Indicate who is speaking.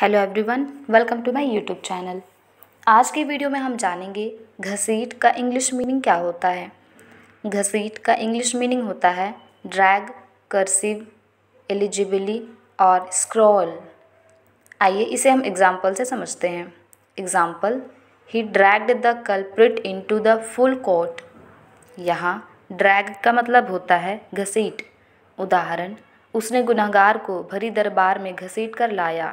Speaker 1: hello everyone welcome to my YouTube channel आज के video में हम जानेंगे घसीट का इंग्लिश मीनिंग क्या होता है घसीट का इंग्लिश मीनिंग होता है ड्रैग कर्सिव एलिजिबली और स्क्रॉल आइए इसे हम एग्जाम्पल से समझते हैं एग्जाम्पल ही dragged the culprit into the full court यहाँ ड्रैग का मतलब होता है घसीट उदाहरण उसने गुनागार को भरी दरबार में घसीट कर लाया